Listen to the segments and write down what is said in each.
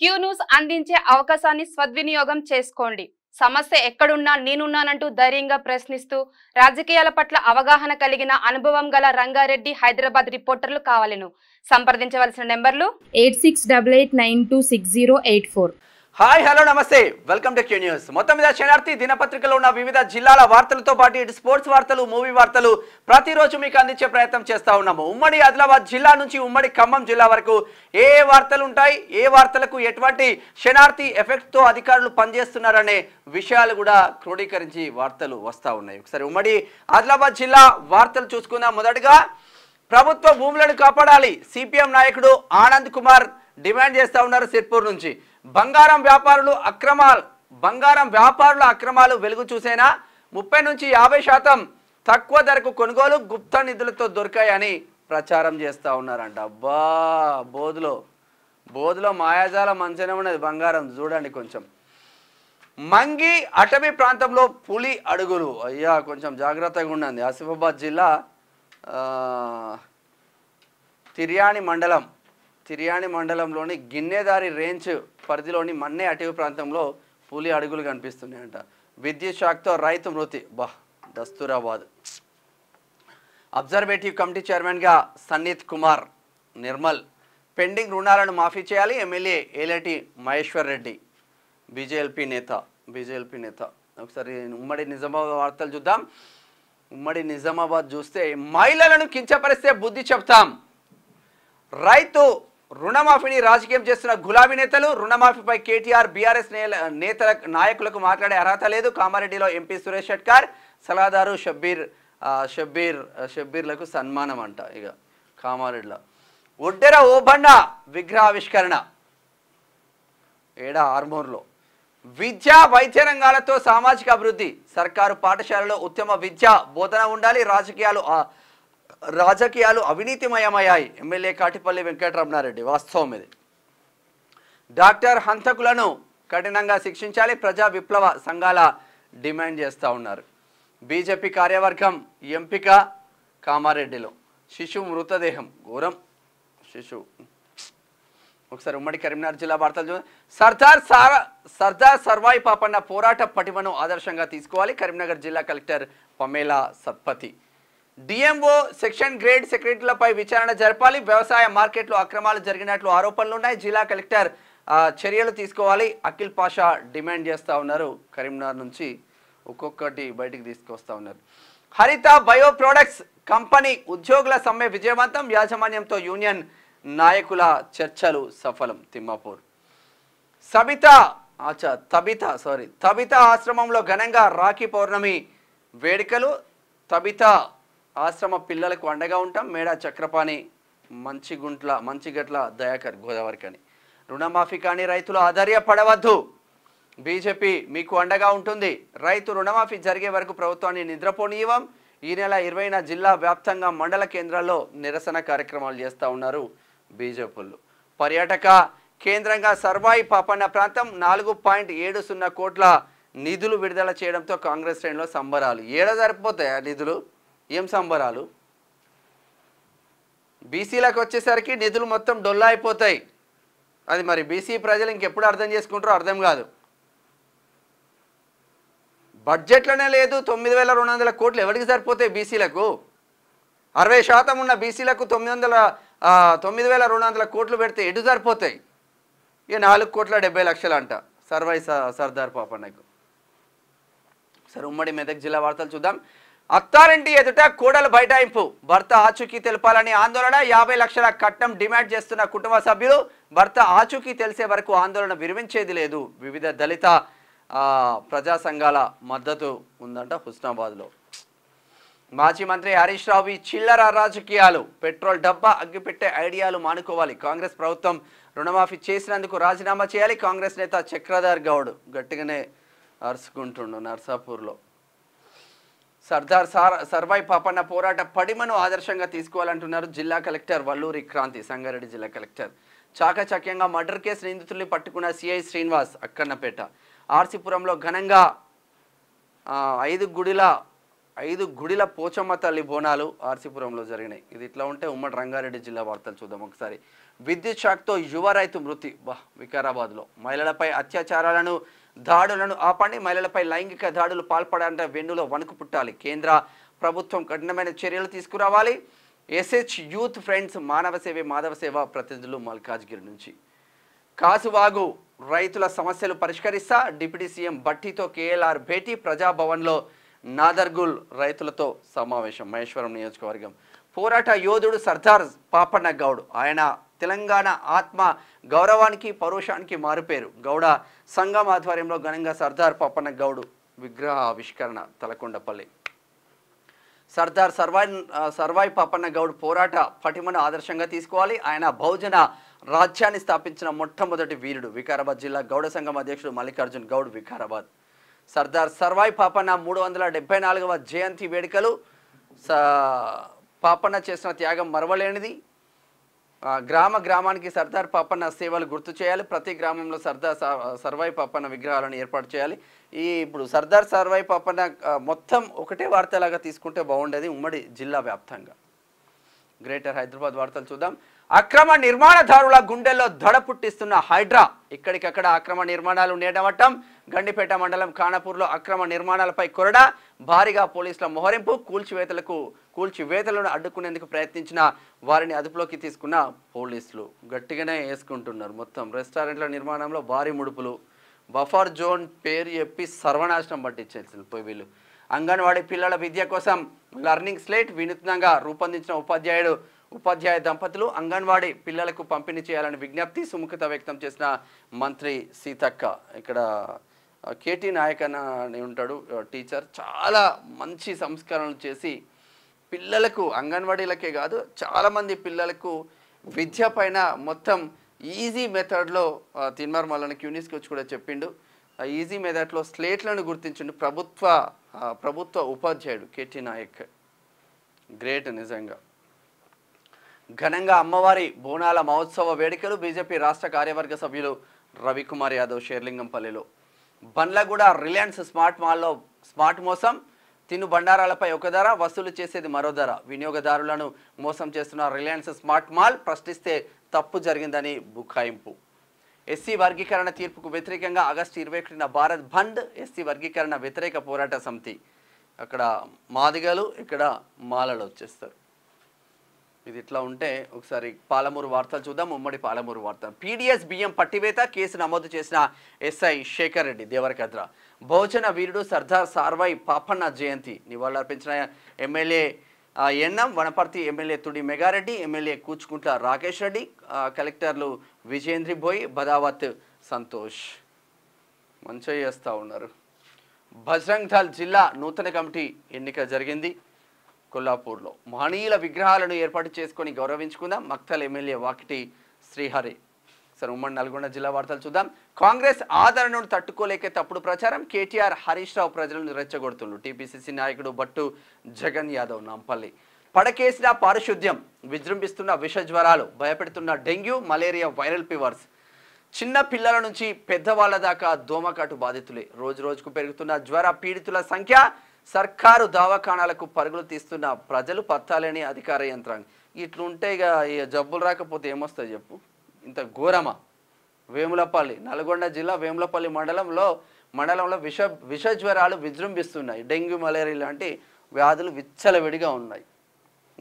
queue News అందించే అవకాశాన్ని సద్వినియోగం చేసుకోండి సమస్య ఎక్కడున్నా నేనున్నానంటూ ధైర్యంగా ప్రశ్నిస్తూ రాజకీయాల పట్ల అవగాహన కలిగిన అనుభవం గల రంగారెడ్డి హైదరాబాద్ రిపోర్టర్లు కావాలను సంప్రదించవలసిన నెంబర్లు eight six double eight nine two six zero eight four hi hello నమస్తే వెల్కమ్ టు క్యూ న్యూస్ మొత్తం మీద క్షణార్థి దినపత్రికలో ఉన్న వివిధ జిల్లాల వార్తలతో పాటు ఇటు స్పోర్ట్స్ వార్తలు మూవీ వార్తలు ప్రతిరోజు మీకు అందించే ప్రయత్నం చేస్తూ ఉన్నాము ఉమ్మడి ఆదిలాబాద్ జిల్లా నుంచి ఉమ్మడి ఖమ్మం జిల్లా వరకు ఏ వార్తలు ఉంటాయి ఏ వార్తలకు ఎటువంటి క్షణార్థి ఎఫెక్ట్తో అధికారులు పనిచేస్తున్నారనే విషయాలు కూడా క్రోడీకరించి వార్తలు వస్తూ ఉన్నాయి ఒకసారి ఉమ్మడి ఆదిలాబాద్ జిల్లా వార్తలు చూసుకుందాం మొదటగా ప్రభుత్వ భూములను కాపాడాలి సిపిఎం నాయకుడు ఆనంద్ కుమార్ డిమాండ్ చేస్తూ ఉన్నారు సిర్పూర్ నుంచి బంగారం వ్యాపారులు అక్రమాలు బంగారం వ్యాపారుల అక్రమాలు వెలుగు చూసేనా ముప్పై నుంచి యాభై శాతం తక్కువ ధరకు కొనుగోలు గుప్త నిధులతో దొరికాయని ప్రచారం చేస్తూ ఉన్నారంట అబ్బా బోధులో బోధులో మాయాజాలం మంచిగానే ఉన్నది బంగారం చూడండి కొంచెం మంగి అటవీ ప్రాంతంలో పులి అడుగులు అయ్యా కొంచెం జాగ్రత్తగా ఉండండి ఆసిఫాబాద్ జిల్లా తిర్యాణి మండలం తిర్యాణి మండలంలోని గిన్నెదారి రేంజ్ పరిధిలోని మన్నే అటవీ ప్రాంతంలో పులి అడుగులు కనిపిస్తున్నాయంట విద్యుత్ షాక్తో రైతు మృతి బహ్ దస్తూరాబాద్ అబ్జర్వేటివ్ కమిటీ చైర్మన్గా సన్నీత్ కుమార్ నిర్మల్ పెండింగ్ రుణాలను మాఫీ చేయాలి ఎమ్మెల్యే ఏలటి మహేశ్వర్ రెడ్డి బీజేఎల్పీ నేత బీజేఎల్పీ నేత ఒకసారి ఉమ్మడి నిజామాబాద్ వార్తలు చూద్దాం ఉమ్మడి నిజామాబాద్ చూస్తే మహిళలను కించపరిస్తే బుద్ధి చెప్తాం రైతు రుణమాఫీని రాజకీయం చేస్తున్న గులాబీ నేతలు రుణమాఫీపై కేటీఆర్ బీఆర్ఎస్ నేతల నాయకులకు మాట్లాడే అర్హత లేదు కామారెడ్డిలో ఎంపీ సురేష్ షట్కార్ సలహాదారు షబ్బీర్ షబ్బీర్ షబ్బీర్లకు సన్మానం అంట ఇక కామారెడ్డిలో ఒడ్డెర ఓబండ విగ్రహావిష్కరణ ఏడా ఆర్మూర్లో విద్య వైద్య రంగాలతో సామాజిక అభివృద్ధి సర్కారు పాఠశాలలో ఉత్తమ విద్య బోధన ఉండాలి రాజకీయాలు రాజకీయాలు అవినీతిమయమయ్యాయి ఎమ్మెల్యే కాటిపల్లి వెంకటరమణారెడ్డి వాస్తవం ఇది డాక్టర్ హంతకులను కఠినంగా శిక్షించాలి ప్రజా విప్లవ సంఘాల డిమాండ్ చేస్తూ ఉన్నారు బీజేపీ కార్యవర్గం ఎంపిక కామారెడ్డిలో శిశు మృతదేహం ఘోరం శిశు ఒకసారి ఉమ్మడి కరీంనగర్ జిల్లా వార్తలు చూడండి సర్దార్ సారా సర్దార్ సర్వాయి పాపన్న పోరాట పటిమను ఆదర్శంగా తీసుకోవాలి కరీంనగర్ జిల్లా collector Pamela Satpathy DMO section grade సెక్రటరీలపై విచారణ జరపాలి వ్యవసాయ మార్కెట్లో అక్రమాలు జరిగినట్లు ఆరోపణలున్నాయి జిల్లా కలెక్టర్ చర్యలు తీసుకోవాలి అఖిల్ పాషా డిమాండ్ చేస్తూ ఉన్నారు కరీంనగర్ నుంచి ఒక్కొక్కటి బయటికి తీసుకొస్తూ ఉన్నారు హరిత బయో ప్రొడక్ట్స్ కంపెనీ ఉద్యోగుల సమ్మె విజయవంతం యాజమాన్యంతో యూనియన్ నాయకుల చర్చలు సఫలం తిమ్మాపూర్ సబిత ఆచా తబిత సారీ తబిత ఆశ్రమంలో ఘనంగా రాఖీ పౌర్ణమి వేడుకలు తబిత ఆశ్రమ పిల్లలకు అండగా ఉంటాం మేడా చక్రపాణి మంచి మంచి మంచిగట్ల దయాకర్ గోదావరి కానీ రుణమాఫీ కానీ రైతులు పడవద్దు బీజేపీ మీకు అండగా ఉంటుంది రైతు రుణమాఫీ జరిగే వరకు ప్రభుత్వాన్ని నిద్రపోనీయం ఈ నెల ఇరవైన జిల్లా వ్యాప్తంగా మండల కేంద్రాల్లో నిరసన కార్యక్రమాలు చేస్తూ ఉన్నారు బీజేపీలు పర్యాటక కేంద్రంగా సర్వాయి పాపన్న ప్రాంతం నాలుగు పాయింట్ ఏడు సున్నా కోట్ల నిధులు విడుదల చేయడంతో కాంగ్రెస్ శ్రేణిలో సంబరాలు ఏడ సరిపోతాయా నిధులు ఏం సంబరాలు బీసీలకు వచ్చేసరికి నిధులు మొత్తం డొల్లా అయిపోతాయి అది మరి బీసీ ప్రజలు ఇంకెప్పుడు అర్థం చేసుకుంటారో అర్థం కాదు బడ్జెట్లోనే లేదు తొమ్మిది వేల రెండు వందల కోట్లు ఎవరికి సరిపోతాయి బీసీలకు అరవై శాతం ఉన్న బీసీలకు తొమ్మిది వందల తొమ్మిది వేల రెండు వందల కోట్లు పెడితే ఎటు సరిపోతాయి ఇక నాలుగు కోట్ల డెబ్బై లక్షలు అంట సర్వై సర్దార్ పాపన్నకు సరే ఉమ్మడి మెదక్ జిల్లా వార్తలు చూద్దాం అత్తారింటి ఎదుట కోడల బైఠాయింపు భర్త ఆచూకీ తెలపాలని ఆందోళన యాభై లక్షల కట్నం డిమాండ్ చేస్తున్న కుటుంబ సభ్యులు భర్త ఆచూకీ తెలిసే వరకు ఆందోళన విరమించేది లేదు వివిధ దళిత ప్రజా సంఘాల మద్దతు ఉందంట హుస్నాబాద్లో మాజీ మంత్రి హరీష్ రావు చిల్లర రాజకీయాలు పెట్రోల్ డబ్బా అగ్గిపెట్టే ఐడియాలు మానుకోవాలి కాంగ్రెస్ ప్రభుత్వం రుణమాఫీ చేసినందుకు రాజీనామా చేయాలి కాంగ్రెస్ నేత చక్రధర్ గౌడ్ గట్టిగానే అరుచుకుంటుండు నర్సాపూర్లో సర్దార్ సార్ సర్వై పాపన్న పోరాట పడిమను ఆదర్శంగా తీసుకోవాలంటున్నారు జిల్లా కలెక్టర్ వల్లూరి క్రాంతి సంగారెడ్డి జిల్లా కలెక్టర్ చాకచక్యంగా మర్డర్ కేసు నిందితుల్ని పట్టుకున్న సిఐ శ్రీనివాస్ అక్కన్నపేట ఆర్సీపురంలో ఘనంగా ఐదు గుడిల ఐదు గుడిల పోచమ్మ తల్లి బోనాలు ఆర్సీపురంలో జరిగినాయి ఇది ఇట్లా ఉంటే ఉమ్మడి రంగారెడ్డి జిల్లా వార్తలు చూద్దాం ఒకసారి విద్యుత్ షాక్తో యువ రైతు మృతి బా వికారాబాద్లో మహిళలపై అత్యాచారాలను దాడులను ఆపండి మహిళలపై లైంగిక దాడులు పాల్పడాలంటే వెన్నులో వణుకు పుట్టాలి కేంద్ర ప్రభుత్వం కఠినమైన చర్యలు తీసుకురావాలి ఎస్హెచ్ యూత్ ఫ్రెండ్స్ మానవ సేవే మాధవ సేవ ప్రతినిధులు మల్కాజ్గిరి నుంచి కాసువాగు రైతుల సమస్యలు పరిష్కరిస్తా డిప్యూటీ సీఎం భట్టితో కేఎల్ఆర్ భేటీ ప్రజాభవన్లో నాదర్గుల్ రైతులతో సమావేశం మహేశ్వరం నియోజకవర్గం పోరాట యోధుడు సర్దార్ పాపన్న గౌడ్ ఆయన తెలంగాణ ఆత్మ గౌరవానికి పౌరుషానికి మారుపేరు గౌడ సంఘం ఆధ్వర్యంలో ఘనంగా సర్దార్ పాపన్న గౌడ్ విగ్రహ ఆవిష్కరణ తలకొండపల్లి సర్దార్ సర్వాయి సర్వాయి పాపన్న గౌడ్ పోరాట పటిమను ఆదర్శంగా తీసుకోవాలి ఆయన బహుజన రాజ్యాన్ని స్థాపించిన మొట్టమొదటి వీరుడు వికారాబాద్ జిల్లా గౌడ సంఘం అధ్యక్షుడు మల్లికార్జున్ గౌడ్ వికారాబాద్ సర్దార్ సర్వాయి పాపన్న మూడు వందల డెబ్బై నాలుగవ జయంతి వేడుకలు పాపన్న చేసిన త్యాగం మరవలేనిది గ్రామ గ్రామానికి సర్దార్ పాపన్న సేవలు గుర్తు చేయాలి ప్రతి గ్రామంలో సర్దార్ సర్వాయి పాపన్న విగ్రహాలను ఏర్పాటు చేయాలి ఈ ఇప్పుడు సర్దార్ సర్వాయి పాపన్న మొత్తం ఒకటే వార్తలాగా తీసుకుంటే బాగుండేది ఉమ్మడి జిల్లా వ్యాప్తంగా గ్రేటర్ హైదరాబాద్ వార్తలు చూద్దాం అక్రమ నిర్మాణదారుల గుండెల్లో దడ పుట్టిస్తున్న హైడ్రా ఇక్కడికక్కడ అక్రమ నిర్మాణాలు నేడవటం గండిపేట మండలం ఖానాపూర్లో అక్రమ నిర్మాణాలపై కొరడ భారీగా పోలీసుల మోహరింపు కూల్చివేతలకు కూల్చివేతలను అడ్డుకునేందుకు ప్రయత్నించిన వారిని అదుపులోకి తీసుకున్న పోలీసులు గట్టిగానే వేసుకుంటున్నారు మొత్తం రెస్టారెంట్ల నిర్మాణంలో భారీ ముడుపులు బఫర్ జోన్ పేరు చెప్పి సర్వనాశనం పట్టించాల్సింది పోయి వీళ్ళు అంగన్వాడీ పిల్లల విద్య కోసం లర్నింగ్ స్లేట్ వినూత్నంగా రూపొందించిన ఉపాధ్యాయుడు ఉపాధ్యాయ దంపతులు అంగన్వాడీ పిల్లలకు పంపిణీ చేయాలని విజ్ఞప్తి సుముఖత వ్యక్తం చేసిన మంత్రి సీతక్క ఇక్కడ కేటీ నాయక్ అని ఉంటాడు టీచర్ చాలా మంచి సంస్కరణలు చేసి పిల్లలకు అంగన్వాడీలకే కాదు చాలామంది పిల్లలకు విద్య పైన మొత్తం ఈజీ మెథడ్లో తిన్మార్ మల్లని క్యూనిస్ వచ్చి కూడా చెప్పిండు ఈజీ మెథడ్లో స్లేట్లను గుర్తించిండు ప్రభుత్వ ప్రభుత్వ ఉపాధ్యాయుడు కేటీ నాయక్ గ్రేట్ నిజంగా ఘనంగా అమ్మవారి బోనాల మహోత్సవ వేడుకలు బీజేపీ రాష్ట్ర కార్యవర్గ సభ్యులు రవికుమార్ యాదవ్ షేర్లింగంపల్లిలో బండ్లగూడ రిలయన్స్ స్మార్ట్ మాల్లో స్మార్ట్ మోసం తిను బండారాలపై ఒక ధర వసూలు చేసేది మరో ధర వినియోగదారులను మోసం చేస్తున్న రిలయన్స్ స్మార్ట్ మాల్ ప్రశ్నిస్తే తప్పు జరిగిందని బుఖాయింపు ఎస్సీ వర్గీకరణ తీర్పుకు వ్యతిరేకంగా ఆగస్టు ఇరవై ఒకటిన భారత్ బంద్ ఎస్సీ వర్గీకరణ వ్యతిరేక పోరాట సమితి అక్కడ మాదిగలు ఇక్కడ మాలలు వచ్చేస్తారు ఇది ఇట్లా ఉంటే ఒకసారి పాలమూరు వార్తలు చూద్దాం ఉమ్మడి పాలమూరు వార్త పీడిఎస్ బియ్యం పట్టివేత కేసు నమోదు చేసిన ఎస్ఐ శేఖర్ రెడ్డి దేవరకద్ర భోజన వీరుడు సర్దార్ సార్వై పాపన్న జయంతి నివాళులర్పించిన MLA Ennam Wanaparthy MLA Tudi Megareddy MLA Kuchukulla Rakesh Reddy కలెక్టర్లు విజయేంద్రి బోయ్ బదావత్ సంతోష్ మంచిగా చేస్తూ ఉన్నారు బజరంగ్ జిల్లా నూతన కమిటీ ఎన్నిక జరిగింది కొల్లాపూర్లో మహనీయుల విగ్రహాలను ఏర్పాటు చేసుకొని గౌరవించుకుందాం మక్తల్ ఎమ్మెల్యే వాకిటి శ్రీహరి సార్ ఉమ్మడి నల్గొండ జిల్లా వార్తలు చూద్దాం కాంగ్రెస్ ఆదరణను తట్టుకోలేక తప్పుడు ప్రచారం కేటీఆర్ హరీష్ రావు ప్రజలను రెచ్చగొడుతుండ్రు టీపీసీసీ నాయకుడు బట్టు జగన్ యాదవ్ నాంపల్లి పడకేసిన పారిశుద్ధ్యం విజృంభిస్తున్న విష జ్వరాలు భయపెడుతున్న డెంగ్యూ మలేరియా వైరల్ ఫీవర్స్ చిన్న పిల్లల నుంచి పెద్దవాళ్ల దాకా దోమకాటు బాధితులే రోజు రోజుకు పెరుగుతున్న జ్వర పీడితుల సంఖ్య సర్కారు దవాఖానాలకు పరుగులు తీస్తున్న ప్రజలు పత్తాలేని అధికార యంత్రాంగం ఇట్లుంటే ఇక జబ్బులు రాకపోతే ఏమొస్తాయి చెప్పు ఇంత ఘోరమా వేములపల్లి నల్గొండ జిల్లా వేములపల్లి మండలంలో మండలంలో విష విష జ్వరాలు విజృంభిస్తున్నాయి డెంగ్యూ మలేరియా లాంటి వ్యాధులు విచ్చలవిడిగా ఉన్నాయి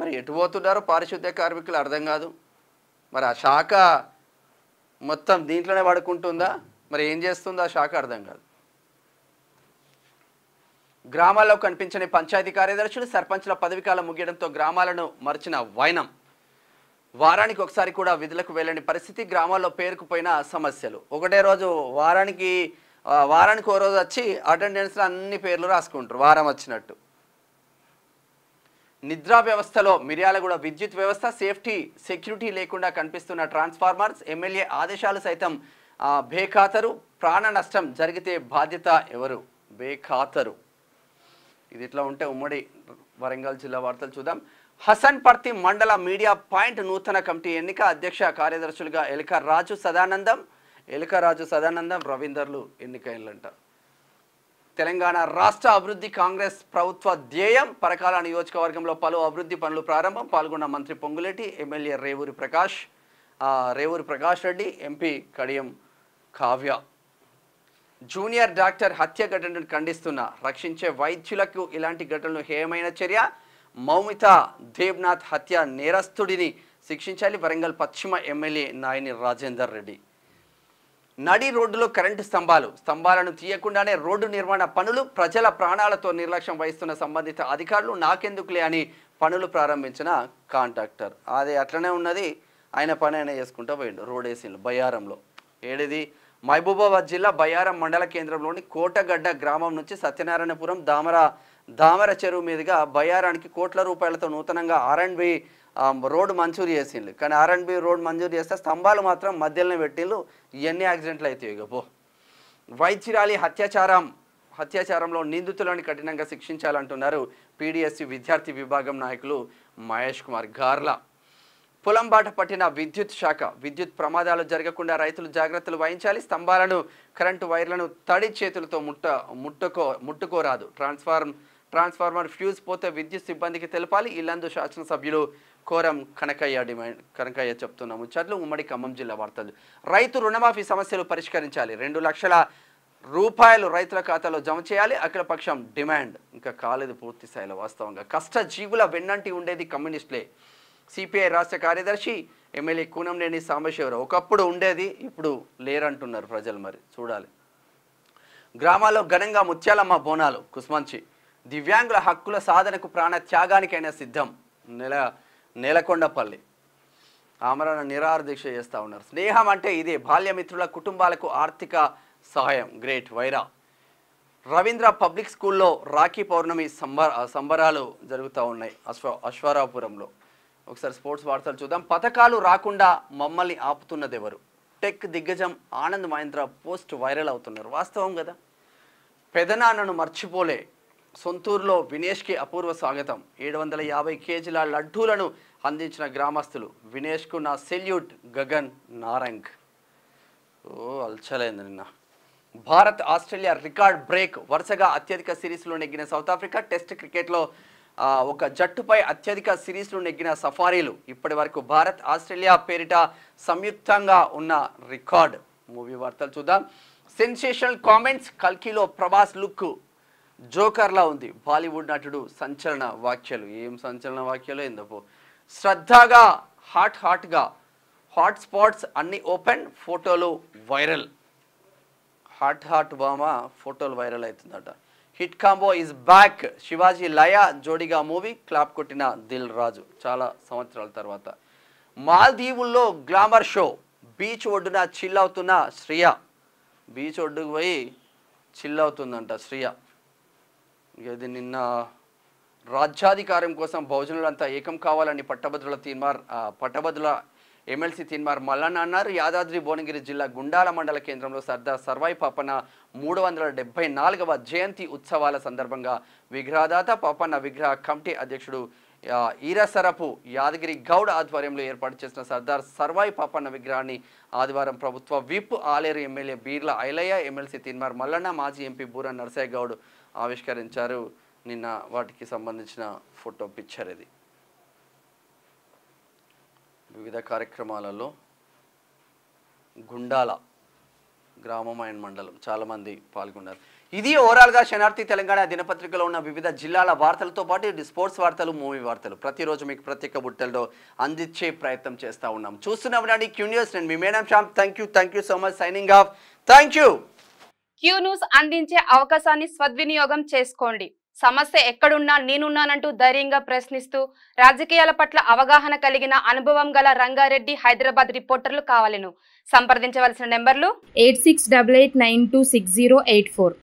మరి ఎటు పోతున్నారో పారిశుద్ధ్య కార్మికులు అర్థం కాదు మరి ఆ శాఖ మొత్తం దీంట్లోనే పడుకుంటుందా మరి ఏం చేస్తుందో ఆ శాఖ అర్థం కాదు గ్రామాల్లో కనిపించని పంచాయతీ కార్యదర్శులు సర్పంచ్ల పదవికాలం ముగియడంతో గ్రామాలను మరిచిన వైనం వారానికి ఒకసారి కూడా విధులకు వెళ్ళని పరిస్థితి గ్రామాల్లో పేరుకుపోయిన సమస్యలు ఒకటే రోజు వారానికి వారానికి ఓ రోజు వచ్చి అటెండెన్స్లో అన్ని పేర్లు రాసుకుంటారు వారం వచ్చినట్టు నిద్రా వ్యవస్థలో మిర్యాలగూడ విద్యుత్ వ్యవస్థ సేఫ్టీ సెక్యూరిటీ లేకుండా కనిపిస్తున్న ట్రాన్స్ఫార్మర్స్ ఎమ్మెల్యే ఆదేశాలు సైతం బేఖాతరు ప్రాణ నష్టం జరిగితే బాధ్యత ఎవరు బేఖాతరు ఇది ఇట్లా ఉంటే ఉమ్మడి వరంగల్ జిల్లా వార్తలు చూద్దాం హసన్ పర్తి మండల మీడియా పాయింట్ నూతన కమిటీ ఎన్నిక అధ్యక్ష కార్యదర్శులుగా ఎలిక రాజు సదానందం ఎలిక రాజు సదానందం రవీందర్లు ఎన్నికైనలంట తెలంగాణ రాష్ట్ర అభివృద్ధి కాంగ్రెస్ ప్రభుత్వ ధ్యేయం పరకాల నియోజకవర్గంలో పలు అభివృద్ధి పనులు ప్రారంభం పాల్గొన్న మంత్రి Ponguleti MLA Revuri Prakash Revuri Prakash Reddy MP Kadiyam Kavya junior doctor హత్య ఘటనను ఖండిస్తున్న రక్షించే వైద్యులకు ఇలాంటి ఘటనలు హేమైన చర్య మౌమిత దేవ్నాథ్ హత్య నేరస్తుడిని శిక్షించాలి వరంగల్ పశ్చిమ ఎమ్మెల్యే నాయని రాజేందర్ రెడ్డి నడి రోడ్డులో కరెంటు స్తంభాలు స్తంభాలను తీయకుండానే రోడ్డు నిర్మాణ పనులు ప్రజల ప్రాణాలతో నిర్లక్ష్యం వహిస్తున్న సంబంధిత అధికారులు నాకెందుకులే అని పనులు ప్రారంభించిన కాంట్రాక్టర్ అది అట్లనే ఉన్నది ఆయన పని ఆయన చేసుకుంటూ పోయిండు రోడ్ వేసిండు బయ్యారంలో ఏడిది మహబూబాబాద్ జిల్లా బయ్యారం మండల కేంద్రంలోని కోటగడ్డ గ్రామం నుంచి సత్యనారాయణపురం దామర దామర చెరువు మీదుగా బయ్యారానికి కోట్ల రూపాయలతో నూతనంగా ఆర్ బి రోడ్ మంజూరు చేసిండ్రు కానీ ఆర్ బి రోడ్ మంజూరు చేస్తే స్తంభాలు మాత్రం మధ్యలోనే పెట్టిండ్రు ఎన్ని యాక్సిడెంట్లు అవుతాయి ఇక పో వైచిరాలి హత్యాచారం హత్యాచారంలో నిందితులను కఠినంగా శిక్షించాలంటున్నారు పీడిఎస్సి విద్యార్థి విభాగం నాయకులు మహేష్ కుమార్ గార్లా పొలం బాట పట్టిన విద్యుత్ శాఖ విద్యుత్ ప్రమాదాలు జరగకుండా రైతులు జాగ్రత్తలు వహించాలి స్తంభాలను కరెంటు వైర్లను తడి చేతులతో ముట్ట ముట్టుకో ముట్టుకోరాదు ట్రాన్స్ఫార్మ్ ట్రాన్స్ఫార్మర్ ఫ్యూజ్ పోతే విద్యుత్ సిబ్బందికి తెలపాలి ఇల్లందు శాసనసభ్యులు కోరం కనకయ్య డిమాండ్ కనకయ్య చెప్తున్న ముచ్చట్లు ఉమ్మడి ఖమ్మం జిల్లా వార్తలు రైతు రుణమాఫీ సమస్యలు పరిష్కరించాలి రెండు లక్షల రూపాయలు రైతుల ఖాతాలో జమ చేయాలి అఖిలపక్షం డిమాండ్ ఇంకా కాలేదు పూర్తి స్థాయిలో వాస్తవంగా కష్ట జీవుల వెన్నంటి ఉండేది కమ్యూనిస్టులే సిపిఐ రాష్ట్ర కార్యదర్శి ఎమ్మెల్యే కూనంనేని సాంబశివరావు ఒకప్పుడు ఉండేది ఇప్పుడు లేరంటున్నారు ప్రజలు మరి చూడాలి గ్రామాల్లో ఘనంగా ముత్యాలమ్మ బోనాలు కుస్మంచి దివ్యాంగుల హక్కుల సాధనకు ప్రాణ త్యాగానికైనా సిద్ధం నెల నేలకొండపల్లి ఆమరణ నిరాహార దీక్ష చేస్తూ ఉన్నారు స్నేహం అంటే ఇదే బాల్యమిత్రుల కుటుంబాలకు ఆర్థిక సహాయం గ్రేట్ వైరా రవీంద్ర పబ్లిక్ స్కూల్లో రాఖీ పౌర్ణమి సంబర సంబరాలు జరుగుతూ ఉన్నాయి అశ్వ అశ్వారాపురంలో ఒకసారి స్పోర్ట్స్ వార్తలు చూద్దాం పథకాలు రాకుండా మమ్మల్ని ఆపుతున్నది ఎవరు టెక్ దిగ్గజం ఆనంద్ మహేంద్ర పోస్ట్ వైరల్ అవుతున్నారు వాస్తవం కదా పెదనాన్నను మర్చిపోలే సొంతూరులో వినేష్కి అపూర్వ స్వాగతం ఏడు వందల యాభై కేజీల లడ్డూలను అందించిన గ్రామస్తులు వినేష్కు నా సెల్యూట్ గగన్ నారంగ్ ఓ అల్చలేదు నిన్న భారత్ ఆస్ట్రేలియా రికార్డ్ బ్రేక్ వరుసగా అత్యధిక సిరీస్లో నెగ్గిన సౌత్ ఆఫ్రికా టెస్ట్ క్రికెట్లో ఒక జట్టుపై అత్యధిక సిరీస్లు నెగ్గిన సఫారీలు ఇప్పటి వరకు భారత్ ఆస్ట్రేలియా పేరిట సంయుక్తంగా ఉన్న రికార్డ్ మూవీ వార్తలు చూద్దాం సెన్సేషనల్ కామెంట్స్ కల్కీలో ప్రభాస్ లుక్ జోకర్లా ఉంది బాలీవుడ్ నటుడు సంచలన వాక్యాలు ఏం సంచలన వాక్యాలు ఎందుకు శ్రద్ధగా హాట్ హాట్గా హాట్ స్పాట్స్ అన్ని ఓపెన్ ఫోటోలు వైరల్ హాట్ హాట్ బామా ఫోటోలు వైరల్ అవుతుందట hit combo is back Shivaji Laya జోడిగా మూవీ క్లాప్ కొట్టిన దిల్ రాజు చాలా సంవత్సరాల తర్వాత మాల్దీవుల్లో గ్లామర్ షో బీచ్ ఒడ్డున చిల్ అవుతున్న శ్రియ బీచ్ ఒడ్డుకు పోయి చిల్ అవుతుందంట శ్రియ ఇది నిన్న రాజ్యాధికారం కోసం బహుజనులంతా ఏకం కావాలని పట్టభద్రుల తీర్మార్ పట్టభద్రుల ఎమ్మెల్సీ తిన్మార్ మల్లన్న అన్నారు యాదాద్రి భువనగిరి జిల్లా గుండాల మండల కేంద్రంలో సర్దార్ సర్వాయి పాపన్న మూడు వందల డెబ్బై నాలుగవ జయంతి ఉత్సవాల సందర్భంగా విగ్రహదాత పాపన్న విగ్రహ కమిటీ అధ్యక్షుడు ఈరసరపు యాదగిరి గౌడ్ ఆధ్వర్యంలో ఏర్పాటు చేసిన సర్దార్ సర్వాయి పాపన్న విగ్రహాన్ని ఆదివారం ప్రభుత్వ whip Aleru MLA Beerla Ilaiah MLC Teenmar Mallanna మాజీ ఎంపీ బూర నరసయ్య గౌడ్ ఆవిష్కరించారు నిన్న వాటికి సంబంధించిన ఫోటో పిక్చర్ ఇది వివిధ కార్యక్రమాలలో గుండాల గ్రామం అండ్ మండలం చాలామంది పాల్గొన్నారు ఇది ఓవరాల్గా శనార్థి తెలంగాణ దినపత్రికలో ఉన్న వివిధ జిల్లాల వార్తలతో పాటు స్పోర్ట్స్ వార్తలు మూవీ వార్తలు ప్రతిరోజు మీకు ప్రత్యేక బుట్టల్లో అందించే ప్రయత్నం చేస్తూ ఉన్నాం చూస్తున్నాం క్యూ న్యూస్ నేను మీ madam Sham thank you thank you so much signing off thank you Q News అందించే అవకాశాన్ని సద్వినియోగం చేసుకోండి సమస్య ఎక్కడున్నా నేనున్నానంటూ ధైర్యంగా ప్రశ్నిస్తూ రాజకీయాల పట్ల అవగాహన కలిగిన అనుభవం గల రంగారెడ్డి హైదరాబాద్ రిపోర్టర్లు కావాలను సంప్రదించవలసిన నెంబర్లు eight six double eight nine two six zero eight four